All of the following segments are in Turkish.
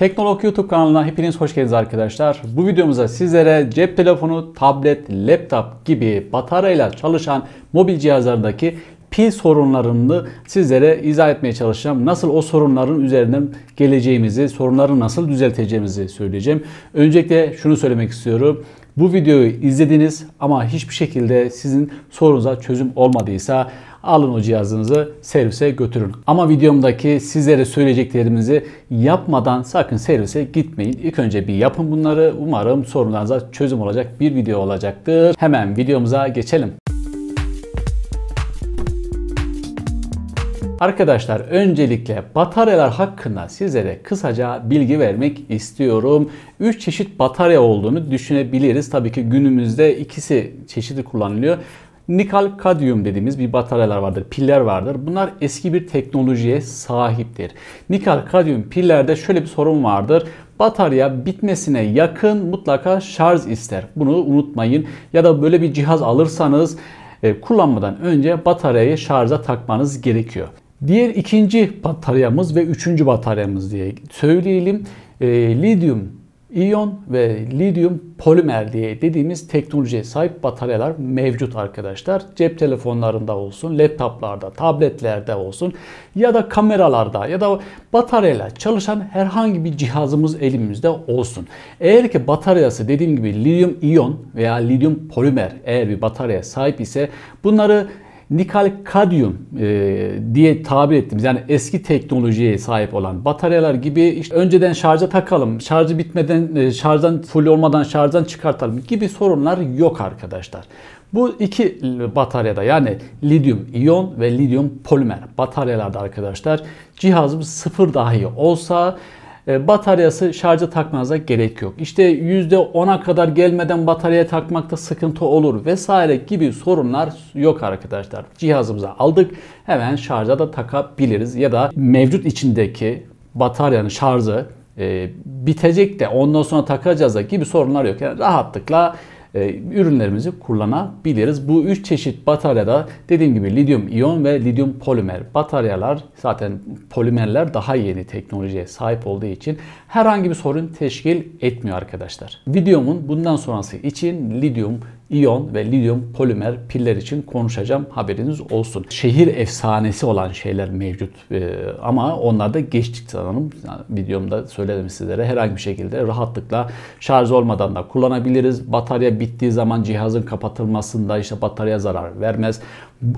Teknoloji YouTube kanalına hepiniz hoş geldiniz arkadaşlar. Bu videomuzda sizlere cep telefonu, tablet, laptop gibi bataryayla çalışan mobil cihazlardaki pil sorunlarını sizlere izah etmeye çalışacağım. Nasıl o sorunların üzerinden geleceğimizi, sorunları nasıl düzelteceğimizi söyleyeceğim. Öncelikle şunu söylemek istiyorum. Bu videoyu izlediniz ama hiçbir şekilde sizin sorunuza çözüm olmadıysa alın o cihazınızı servise götürün. Ama videomdaki sizlere söyleyeceklerimizi yapmadan sakın servise gitmeyin. İlk önce bir yapın bunları. Umarım sorunlarınıza çözüm olacak bir video olacaktır. Hemen videomuza geçelim. Arkadaşlar öncelikle bataryalar hakkında sizlere kısaca bilgi vermek istiyorum. 3 çeşit batarya olduğunu düşünebiliriz. Tabii ki günümüzde ikisi çeşidi kullanılıyor nikal kadyum dediğimiz bir bataryalar vardır, piller vardır. Bunlar eski bir teknolojiye sahiptir. Nikal kadyum pillerde şöyle bir sorun vardır batarya bitmesine yakın mutlaka şarj ister. Bunu unutmayın. Ya da böyle bir cihaz alırsanız e, kullanmadan önce bataryayı şarja takmanız gerekiyor. Diğer ikinci bataryamız ve üçüncü bataryamız diye söyleyelim. E, lityum İyon ve lityum polimer diye dediğimiz teknolojiye sahip bataryalar mevcut arkadaşlar. Cep telefonlarında olsun, laptoplarda, tabletlerde olsun ya da kameralarda ya da bataryayla çalışan herhangi bir cihazımız elimizde olsun. Eğer ki bataryası dediğim gibi lityum iyon veya lityum polimer eğer bir bataryaya sahip ise bunları nikal kadyum e, diye tabir ettiğimiz yani eski teknolojiye sahip olan bataryalar gibi işte önceden şarja takalım, şarjı bitmeden, e, şarjdan full olmadan şarjdan çıkartalım gibi sorunlar yok arkadaşlar. Bu iki bataryada yani lityum iyon ve lityum polimer bataryalarda arkadaşlar cihazımız sıfır dahi olsa e, bataryası şarja takmanıza gerek yok. İşte %10'a kadar gelmeden bataryaya takmakta sıkıntı olur vesaire gibi sorunlar yok arkadaşlar. Cihazımıza aldık hemen şarja da takabiliriz ya da mevcut içindeki bataryanın şarjı e, bitecek de ondan sonra takacağız da gibi sorunlar yok. Yani rahatlıkla e, ürünlerimizi kullanabiliriz. Bu üç çeşit bataryada dediğim gibi lityum iyon ve lityum polimer bataryalar zaten polimerler daha yeni teknolojiye sahip olduğu için herhangi bir sorun teşkil etmiyor arkadaşlar. Videomun bundan sonrası için lityum iyon ve lityum polimer piller için konuşacağım haberiniz olsun. Şehir efsanesi olan şeyler mevcut ee, ama onlar da geçtik sanırım. Yani videomda söyledim sizlere herhangi bir şekilde rahatlıkla şarj olmadan da kullanabiliriz. Batarya bittiği zaman cihazın kapatılmasında işte batarya zarar vermez.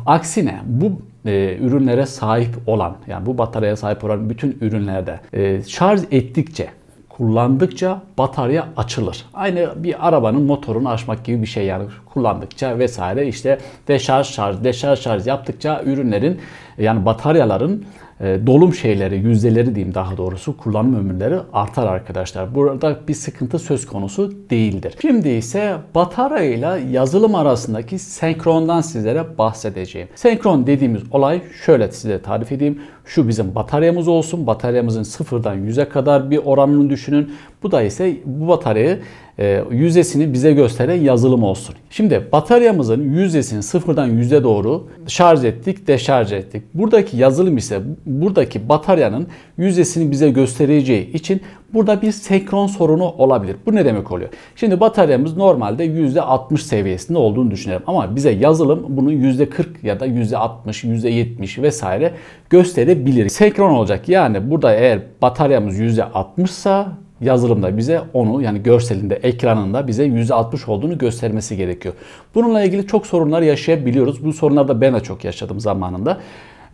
Aksine bu e, ürünlere sahip olan yani bu bataryaya sahip olan bütün ürünlerde e, şarj ettikçe kullandıkça batarya açılır. Aynı bir arabanın motorunu açmak gibi bir şey yani kullandıkça vesaire işte deşarj şarj deşarj şarj yaptıkça ürünlerin yani bataryaların e, dolum şeyleri yüzdeleri diyeyim daha doğrusu kullanım ömürleri artar arkadaşlar. Burada bir sıkıntı söz konusu değildir. Şimdi ise batarya ile yazılım arasındaki senkrondan sizlere bahsedeceğim. Senkron dediğimiz olay şöyle size tarif edeyim. Şu bizim bataryamız olsun. Bataryamızın sıfırdan 100'e kadar bir oranını düşünün. Bu da ise bu bataryayı e, yüzdesini bize gösteren yazılım olsun. Şimdi bataryamızın yüzdesini sıfırdan yüzde doğru şarj ettik, deşarj ettik. Buradaki yazılım ise buradaki bataryanın yüzdesini bize göstereceği için Burada bir senkron sorunu olabilir. Bu ne demek oluyor? Şimdi bataryamız normalde %60 seviyesinde olduğunu düşünelim. Ama bize yazılım bunun %40 ya da %60, %70 vesaire gösterebilir. Senkron olacak. Yani burada eğer bataryamız %60 ise yazılımda bize onu yani görselinde, ekranında bize %60 olduğunu göstermesi gerekiyor. Bununla ilgili çok sorunlar yaşayabiliyoruz. Bu sorunları da ben de çok yaşadım zamanında.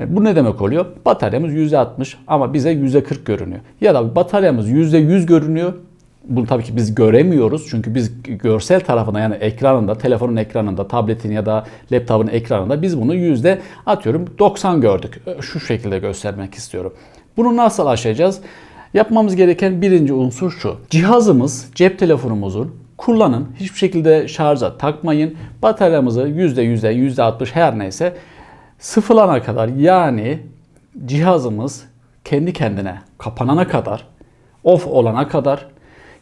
E, bu ne demek oluyor? Bataryamız %60 ama bize %40 görünüyor. Ya da bataryamız %100 görünüyor. Bunu tabii ki biz göremiyoruz. Çünkü biz görsel tarafına yani ekranında, telefonun ekranında, tabletin ya da laptopun ekranında biz bunu yüzde atıyorum 90 gördük. E, şu şekilde göstermek istiyorum. Bunu nasıl aşacağız? Yapmamız gereken birinci unsur şu. Cihazımız, cep telefonumuzun kullanın. Hiçbir şekilde şarja takmayın. Bataryamızı %100'e, %60 her neyse sıfırlana kadar yani cihazımız kendi kendine kapanana kadar, off olana kadar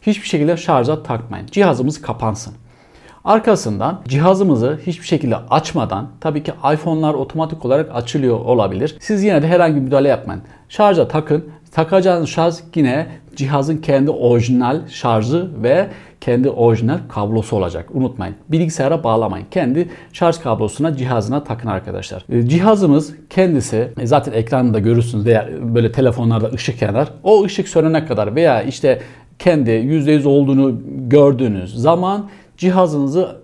hiçbir şekilde şarja takmayın. Cihazımız kapansın. Arkasından cihazımızı hiçbir şekilde açmadan tabii ki iPhone'lar otomatik olarak açılıyor olabilir. Siz yine de herhangi bir müdahale yapmayın. Şarja takın. Takacağınız şarj yine cihazın kendi orijinal şarjı ve kendi orijinal kablosu olacak. Unutmayın. Bilgisayara bağlamayın. Kendi şarj kablosuna cihazına takın arkadaşlar. E, cihazımız kendisi e, zaten ekranda görürsünüz veya böyle telefonlarda ışık yanar. O ışık sönene kadar veya işte kendi %100 olduğunu gördüğünüz zaman cihazınızı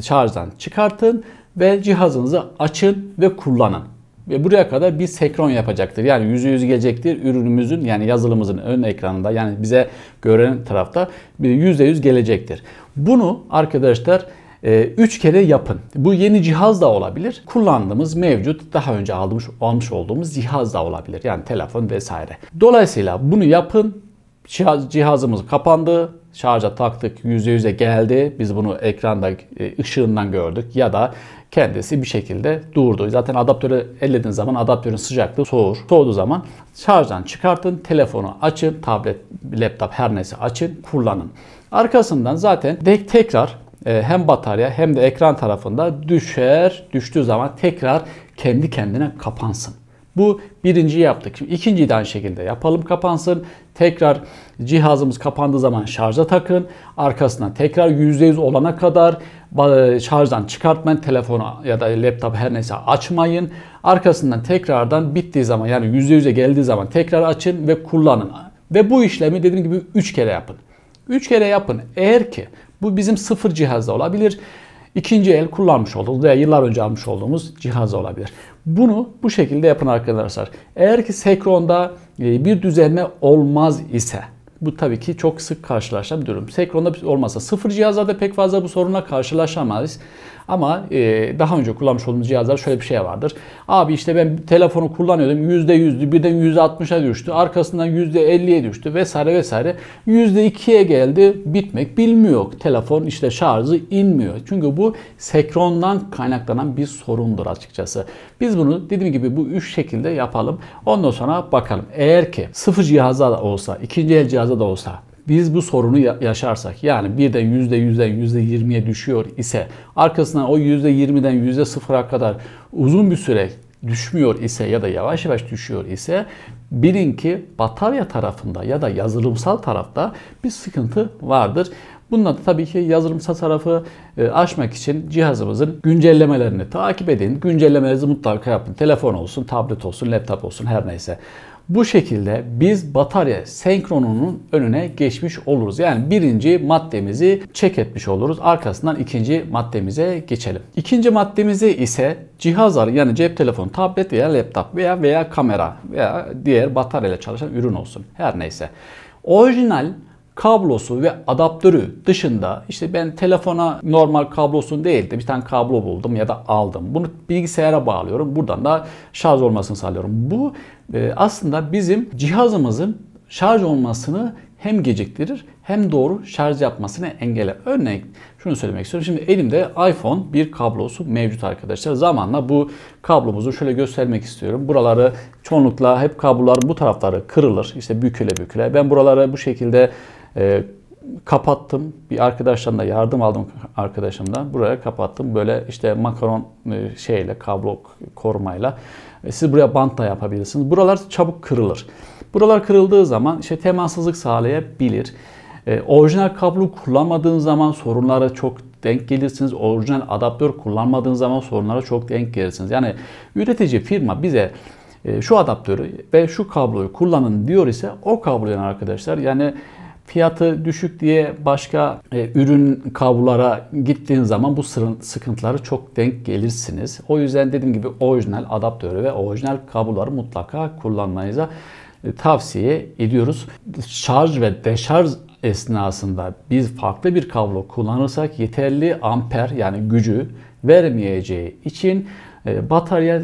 şarjdan çıkartın ve cihazınızı açın ve kullanın ve buraya kadar bir sekron yapacaktır. Yani yüzü yüz gelecektir. Ürünümüzün yani yazılımımızın ön ekranında yani bize gören tarafta yüzde yüz gelecektir. Bunu arkadaşlar 3 e, kere yapın. Bu yeni cihaz da olabilir. Kullandığımız mevcut daha önce almış, almış olduğumuz cihaz da olabilir. Yani telefon vesaire. Dolayısıyla bunu yapın. Cihaz, cihazımız kapandı şarja taktık %100'e geldi. Biz bunu ekranda e, ışığından gördük ya da kendisi bir şekilde durdu. Zaten adaptörü ellediğiniz zaman adaptörün sıcaklığı soğur. Soğuduğu zaman şarjdan çıkartın, telefonu açın, tablet, laptop her neyse açın, kullanın. Arkasından zaten tekrar e, hem batarya hem de ekran tarafında düşer, düştüğü zaman tekrar kendi kendine kapansın. Bu birinciyi yaptık. Şimdi ikinciyi de aynı şekilde yapalım kapansın. Tekrar cihazımız kapandığı zaman şarja takın. arkasına tekrar %100 olana kadar şarjdan çıkartmayın. Telefonu ya da laptop her neyse açmayın. Arkasından tekrardan bittiği zaman yani %100'e geldiği zaman tekrar açın ve kullanın. Ve bu işlemi dediğim gibi 3 kere yapın. 3 kere yapın. Eğer ki bu bizim sıfır cihazda olabilir. İkinci el kullanmış olduğumuz veya yıllar önce almış olduğumuz cihaz olabilir. Bunu bu şekilde yapın arkadaşlar. Eğer ki sekronda e, bir düzenleme olmaz ise bu tabii ki çok sık karşılaşılan bir durum. Sekronda olmasa sıfır cihazlarda pek fazla bu sorunla karşılaşamayız. Ama e, daha önce kullanmış olduğumuz cihazlar şöyle bir şey vardır. Abi işte ben telefonu kullanıyordum %100'dü birden %60'a düştü. Arkasından %50'ye düştü vesaire vesaire. %2'ye geldi bitmek bilmiyor. Telefon işte şarjı inmiyor. Çünkü bu sekrondan kaynaklanan bir sorundur açıkçası. Biz bunu dediğim gibi bu üç şekilde yapalım. Ondan sonra bakalım. Eğer ki sıfır cihazda da olsa, ikinci el cihazda da olsa biz bu sorunu yaşarsak yani bir de yüzde yirmiye düşüyor ise arkasından o yüzde yirmiden yüzde %0'a kadar uzun bir süre düşmüyor ise ya da yavaş yavaş düşüyor ise bilin ki batarya tarafında ya da yazılımsal tarafta bir sıkıntı vardır. Bununla da tabii ki yazılımsal tarafı e, aşmak için cihazımızın güncellemelerini takip edin. Güncellemelerinizi mutlaka yapın. Telefon olsun, tablet olsun, laptop olsun her neyse. Bu şekilde biz batarya senkronunun önüne geçmiş oluruz. Yani birinci maddemizi çek etmiş oluruz. Arkasından ikinci maddemize geçelim. İkinci maddemizi ise cihazlar yani cep telefonu, tablet veya laptop veya veya kamera veya diğer bataryayla çalışan ürün olsun. Her neyse. Orijinal kablosu ve adaptörü dışında işte ben telefona normal kablosun değil de bir tane kablo buldum ya da aldım. Bunu bilgisayara bağlıyorum. Buradan da şarj olmasını sağlıyorum. Bu ee, aslında bizim cihazımızın şarj olmasını hem geciktirir hem doğru şarj yapmasını engeller. Örneğin şunu söylemek istiyorum. Şimdi elimde iPhone bir kablosu mevcut arkadaşlar. Zamanla bu kablomuzu şöyle göstermek istiyorum. Buraları çoğunlukla hep kablolar bu tarafları kırılır. İşte büküle büküle. Ben buraları bu şekilde e, kapattım. Bir arkadaştan da yardım aldım arkadaşımdan. Buraya kapattım. Böyle işte makaron e, şeyle kablo korumayla e, siz buraya bant da yapabilirsiniz. Buralar çabuk kırılır. Buralar kırıldığı zaman işte temassızlık sağlayabilir. E, orijinal kablo kullanmadığınız zaman sorunlara çok denk gelirsiniz. Orijinal adaptör kullanmadığınız zaman sorunlara çok denk gelirsiniz. Yani üretici firma bize e, şu adaptörü ve şu kabloyu kullanın diyor ise o kabloyu arkadaşlar yani fiyatı düşük diye başka e, ürün kavlara gittiğin zaman bu sıkıntıları çok denk gelirsiniz. O yüzden dediğim gibi orijinal adaptörü ve orijinal kabloları mutlaka kullanmanıza e, tavsiye ediyoruz. Şarj ve deşarj esnasında biz farklı bir kablo kullanırsak yeterli amper yani gücü vermeyeceği için e, batarya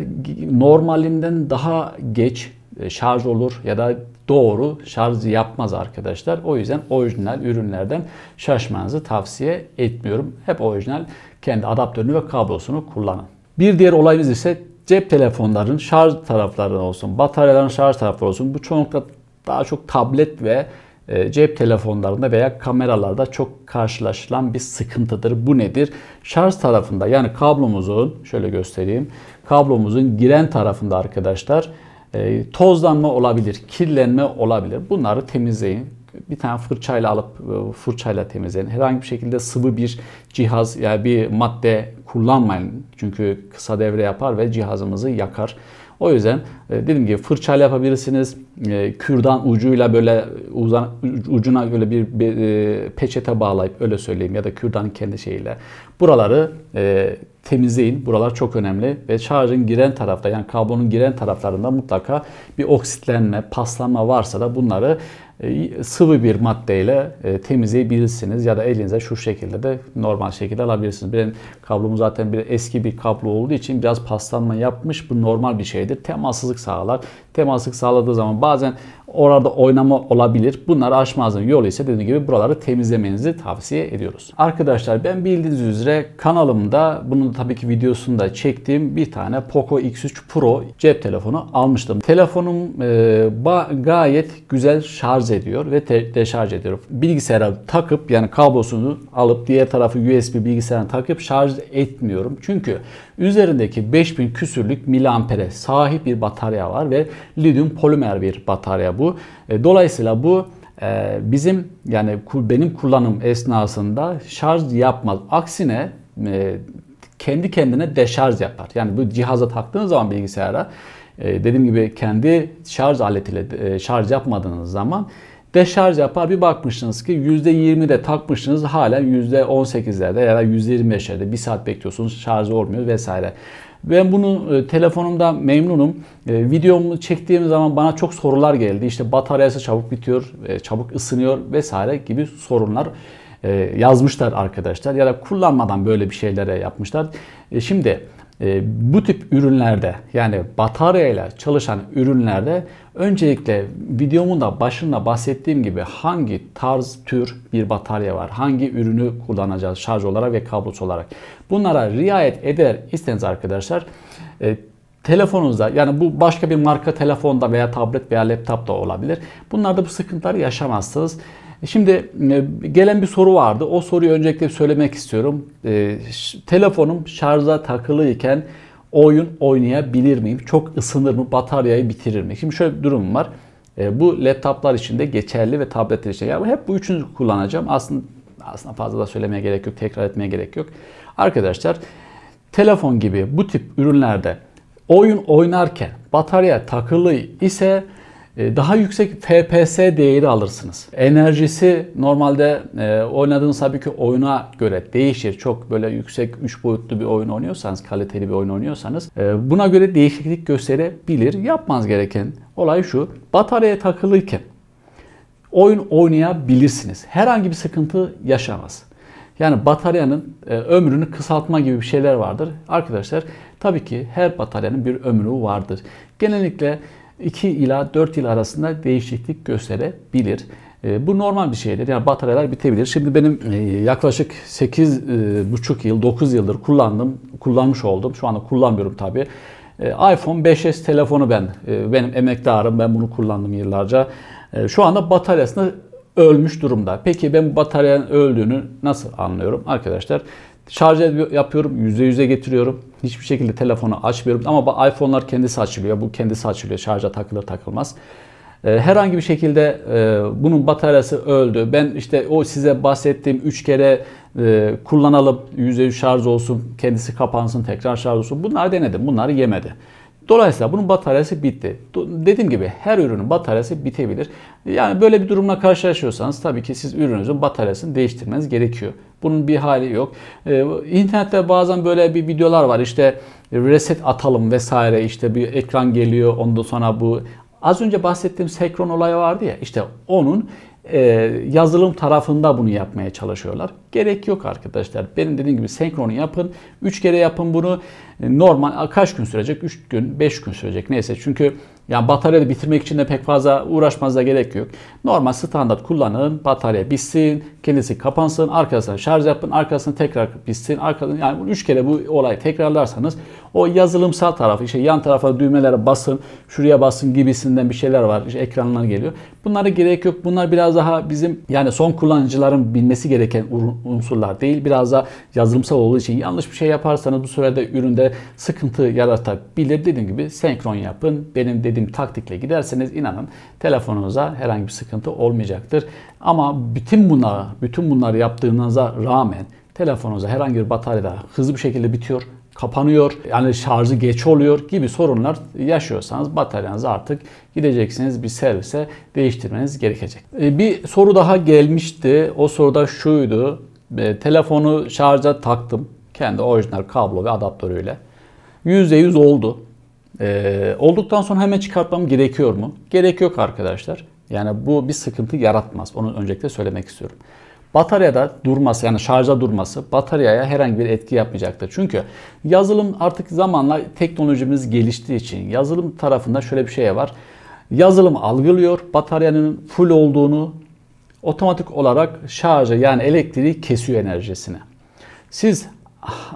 normalinden daha geç e, şarj olur ya da doğru şarjı yapmaz arkadaşlar. O yüzden orijinal ürünlerden şaşmanızı tavsiye etmiyorum. Hep orijinal kendi adaptörünü ve kablosunu kullanın. Bir diğer olayımız ise cep telefonlarının şarj tarafları olsun, bataryaların şarj tarafları olsun. Bu çoğunlukla daha çok tablet ve e, cep telefonlarında veya kameralarda çok karşılaşılan bir sıkıntıdır. Bu nedir? Şarj tarafında yani kablomuzun şöyle göstereyim. Kablomuzun giren tarafında arkadaşlar e, tozlanma olabilir, kirlenme olabilir. Bunları temizleyin. Bir tane fırçayla alıp e, fırçayla temizleyin. Herhangi bir şekilde sıvı bir cihaz ya yani bir madde kullanmayın. Çünkü kısa devre yapar ve cihazımızı yakar. O yüzden e, dediğim gibi fırçayla yapabilirsiniz. E, kürdan ucuyla böyle uzan, ucuna böyle bir, bir e, peçete bağlayıp öyle söyleyeyim ya da kürdan kendi şeyiyle. Buraları e, temizleyin. Buralar çok önemli ve şarjın giren tarafta yani kablonun giren taraflarında mutlaka bir oksitlenme, paslanma varsa da bunları e, sıvı bir maddeyle e, temizleyebilirsiniz ya da elinize şu şekilde de normal şekilde alabilirsiniz. Benim kablom zaten bir eski bir kablo olduğu için biraz paslanma yapmış. Bu normal bir şeydir. Temassızlık sağlar temaslık sağladığı zaman bazen orada oynama olabilir. Bunları aşmanızın yolu ise dediğim gibi buraları temizlemenizi tavsiye ediyoruz. Arkadaşlar ben bildiğiniz üzere kanalımda bunun tabii ki videosunu da çektiğim bir tane Poco X3 Pro cep telefonu almıştım. Telefonum e, gayet güzel şarj ediyor ve deşarj ediyor. Bilgisayara takıp yani kablosunu alıp diğer tarafı USB bilgisayara takıp şarj etmiyorum. Çünkü Üzerindeki 5000 küsürlük miliampere sahip bir batarya var ve lityum polimer bir batarya bu. E, dolayısıyla bu e, bizim yani benim kullanım esnasında şarj yapmaz. Aksine e, kendi kendine deşarj yapar. Yani bu cihaza taktığınız zaman bilgisayara dediğim gibi kendi şarj aletiyle şarj yapmadığınız zaman deşarj yapar bir bakmışsınız ki %20'de takmışsınız halen %18'lerde ya da %25'lerde bir saat bekliyorsunuz şarjı olmuyor vesaire. Ben bunu e, telefonumda memnunum. E, videomu çektiğim zaman bana çok sorular geldi. İşte bataryası çabuk bitiyor, e, çabuk ısınıyor vesaire gibi sorunlar e, yazmışlar arkadaşlar. Ya da kullanmadan böyle bir şeylere yapmışlar. E, şimdi e, bu tip ürünlerde yani bataryayla çalışan ürünlerde Öncelikle videomun da başında bahsettiğim gibi hangi tarz tür bir batarya var, hangi ürünü kullanacağız şarj olarak ve kablosuz olarak. Bunlara riayet eder iseniz arkadaşlar e, telefonunuzda yani bu başka bir marka telefonda veya tablet veya laptopta olabilir. Bunlarda bu sıkıntıları yaşamazsınız. Şimdi e, gelen bir soru vardı. O soruyu öncelikle söylemek istiyorum. E, telefonum şarja takılıyken iken oyun oynayabilir miyim? Çok ısınır mı? Bataryayı bitirir mi? Şimdi şöyle bir durum var. E, bu laptoplar için de geçerli ve tabletler için. Yani hep bu üçünü kullanacağım. Aslında aslında fazla da söylemeye gerek yok, tekrar etmeye gerek yok. Arkadaşlar telefon gibi bu tip ürünlerde oyun oynarken batarya takılı ise e, daha yüksek FPS değeri alırsınız. Enerjisi normalde e, oynadığınız tabii ki oyuna göre değişir. Çok böyle yüksek 3 boyutlu bir oyun oynuyorsanız, kaliteli bir oyun oynuyorsanız e, buna göre değişiklik gösterebilir. Yapmanız gereken olay şu. Bataryaya takılırken oyun oynayabilirsiniz. Herhangi bir sıkıntı yaşamaz. Yani bataryanın e, ömrünü kısaltma gibi bir şeyler vardır. Arkadaşlar tabii ki her bataryanın bir ömrü vardır. Genellikle 2 ila 4 yıl arasında değişiklik gösterebilir. Ee, bu normal bir şeydir. Yani bataryalar bitebilir. Şimdi benim e, yaklaşık 8,5 e, yıl, 9 yıldır kullandım, kullanmış oldum. Şu anda kullanmıyorum tabii e, iPhone 5s telefonu ben benim emektarım ben bunu kullandım yıllarca. Şu anda bataryasını ölmüş durumda. Peki ben bataryanın öldüğünü nasıl anlıyorum arkadaşlar? Şarj yapıyorum, %100'e getiriyorum. Hiçbir şekilde telefonu açmıyorum. Ama iPhone'lar kendisi açılıyor. Bu kendisi açılıyor. Şarja takılır takılmaz. Ee, herhangi bir şekilde e, bunun bataryası öldü. Ben işte o size bahsettiğim 3 kere e, kullanalım %100 şarj olsun, kendisi kapansın, tekrar şarj olsun. Bunları denedim. Bunları yemedi. Dolayısıyla bunun bataryası bitti. Dediğim gibi her ürünün bataryası bitebilir. Yani böyle bir durumla karşılaşıyorsanız tabii ki siz ürününüzün bataryasını değiştirmeniz gerekiyor. Bunun bir hali yok. Ee, internette bazen böyle bir videolar var işte reset atalım vesaire işte bir ekran geliyor ondan sonra bu Az önce bahsettiğim sekron olayı vardı ya işte onun e, yazılım tarafında bunu yapmaya çalışıyorlar. Gerek yok arkadaşlar. Benim dediğim gibi senkronu yapın. 3 kere yapın bunu. Normal kaç gün sürecek? 3 gün, 5 gün sürecek neyse. Çünkü yani bataryayı bitirmek için de pek fazla uğraşmanıza gerek yok. Normal standart kullanın, batarya bitsin, kendisi kapansın, arkasına şarj yapın, arkasını tekrar bitsin, arkasını yani bu 3 kere bu olayı tekrarlarsanız o yazılımsal tarafı, işte yan tarafa düğmelere basın, şuraya basın gibisinden bir şeyler var, işte ekranlar geliyor. Bunlara gerek yok. Bunlar biraz daha bizim yani son kullanıcıların bilmesi gereken unsurlar değil. Biraz daha yazılımsal olduğu için yanlış bir şey yaparsanız bu sürede üründe sıkıntı yaratabilir. Dediğim gibi senkron yapın. Benim dediğim dediğim taktikle giderseniz inanın telefonunuza herhangi bir sıkıntı olmayacaktır. Ama bütün bunları, bütün bunları yaptığınıza rağmen telefonunuza herhangi bir bataryada hızlı bir şekilde bitiyor kapanıyor, yani şarjı geç oluyor gibi sorunlar yaşıyorsanız bataryanızı artık gideceksiniz bir servise değiştirmeniz gerekecek. E, bir soru daha gelmişti. O soruda şuydu. E, telefonu şarja taktım. Kendi orijinal kablo ve adaptörüyle. %100 oldu. Ee, olduktan sonra hemen çıkartmam gerekiyor mu? Gerek yok arkadaşlar. Yani bu bir sıkıntı yaratmaz. Onu öncelikle söylemek istiyorum. Bataryada durması yani şarja durması bataryaya herhangi bir etki yapmayacaktır. Çünkü yazılım artık zamanla teknolojimiz geliştiği için yazılım tarafında şöyle bir şey var. Yazılım algılıyor bataryanın full olduğunu otomatik olarak şarjı yani elektriği kesiyor enerjisini. Siz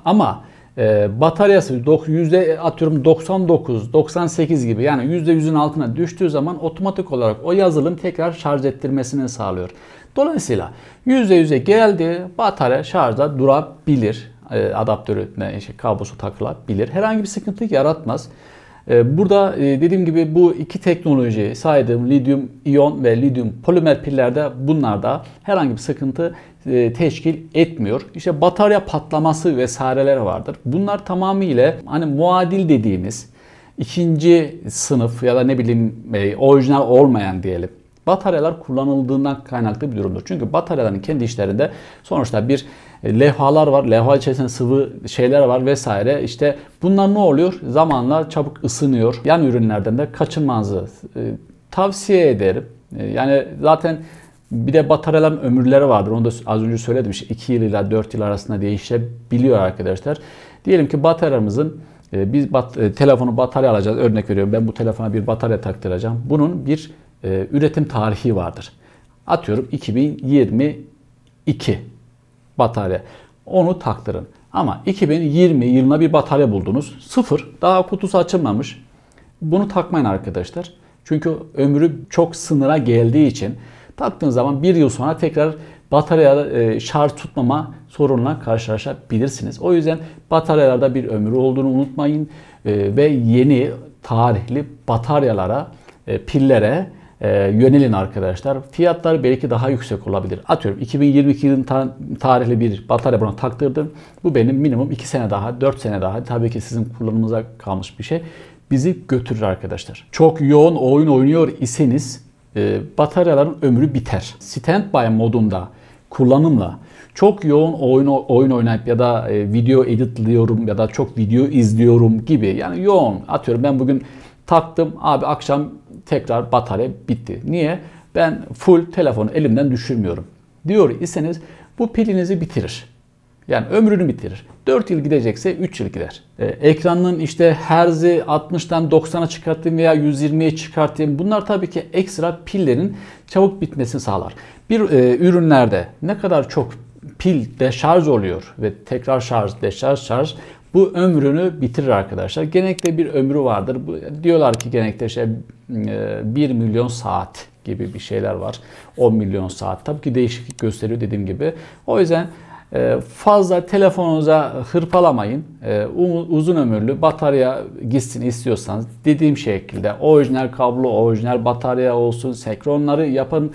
ama e, bataryası yüzde atıyorum 99, 98 gibi yani yüzde yüzün altına düştüğü zaman otomatik olarak o yazılım tekrar şarj ettirmesini sağlıyor. Dolayısıyla yüzde yüze geldi batarya şarjda durabilir. E, adaptörü, şey, kablosu takılabilir. Herhangi bir sıkıntı yaratmaz. Ee, burada e, dediğim gibi bu iki teknoloji saydığım lityum iyon ve lityum polimer pillerde bunlarda herhangi bir sıkıntı e, teşkil etmiyor. İşte batarya patlaması vesaireler vardır. Bunlar tamamıyla hani muadil dediğimiz ikinci sınıf ya da ne bileyim e, orijinal olmayan diyelim bataryalar kullanıldığından kaynaklı bir durumdur. Çünkü bataryaların kendi işlerinde sonuçta bir e, levhalar var. Levha içerisinde sıvı şeyler var vesaire. İşte bunlar ne oluyor? Zamanla çabuk ısınıyor. Yan ürünlerden de kaçınmanızı e, tavsiye ederim. E, yani zaten bir de bataryaların ömürleri vardır. Onu da az önce söyledim. İşte 2 yıl ila 4 yıl arasında değişebiliyor arkadaşlar. Diyelim ki bataryamızın biz bat, telefonu batarya alacağız. Örnek veriyorum ben bu telefona bir batarya taktıracağım. Bunun bir e, üretim tarihi vardır. Atıyorum 2022 batarya. Onu taktırın. Ama 2020 yılına bir batarya buldunuz. Sıfır. Daha kutusu açılmamış. Bunu takmayın arkadaşlar. Çünkü ömrü çok sınıra geldiği için taktığınız zaman bir yıl sonra tekrar batarya e, şarj tutmama sorunla karşılaşabilirsiniz. O yüzden bataryalarda bir ömrü olduğunu unutmayın e, ve yeni tarihli bataryalara, e, pillere e, yönelin arkadaşlar. Fiyatlar belki daha yüksek olabilir. Atıyorum 2022 yılın ta tarihli bir batarya buna taktırdım. Bu benim minimum 2 sene daha, 4 sene daha tabii ki sizin kullanımınıza kalmış bir şey. Bizi götürür arkadaşlar. Çok yoğun oyun oynuyor iseniz e, bataryaların ömrü biter. Standby modunda kullanımla çok yoğun oyun oyun oynayıp ya da e, video editliyorum ya da çok video izliyorum gibi yani yoğun atıyorum ben bugün taktım abi akşam tekrar batarya bitti. Niye? Ben full telefonu elimden düşürmüyorum. Diyor iseniz bu pilinizi bitirir. Yani ömrünü bitirir. 4 yıl gidecekse 3 yıl gider. Ee, ekranın işte herzi 60'tan 90'a çıkartayım veya 120'ye çıkartayım. Bunlar tabii ki ekstra pillerin çabuk bitmesini sağlar. Bir e, ürünlerde ne kadar çok pil deşarj oluyor ve tekrar şarj, deşarj, şarj bu ömrünü bitirir arkadaşlar. Genellikle bir ömrü vardır. Bu, diyorlar ki genellikle şey 1 e, milyon saat gibi bir şeyler var. 10 milyon saat. Tabii ki değişiklik gösteriyor dediğim gibi. O yüzden e, fazla telefonunuza hırpalamayın. E, uzun ömürlü batarya gitsin istiyorsanız dediğim şekilde orijinal kablo, orijinal batarya olsun, Sekronları yapın.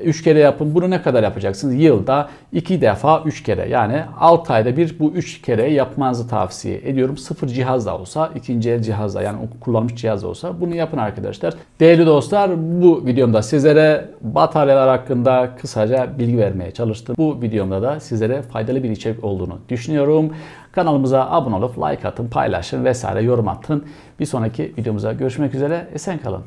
3 kere yapın. Bunu ne kadar yapacaksınız? Yılda 2 defa 3 kere yani 6 ayda bir bu 3 kere yapmanızı tavsiye ediyorum. Sıfır cihaz da olsa, ikinci el cihaz da yani kullanmış cihaz da olsa bunu yapın arkadaşlar. Değerli dostlar bu videomda sizlere bataryalar hakkında kısaca bilgi vermeye çalıştım. Bu videomda da sizlere faydalı bir içerik olduğunu düşünüyorum. Kanalımıza abone olup like atın, paylaşın vesaire yorum atın. Bir sonraki videomuzda görüşmek üzere. Esen kalın.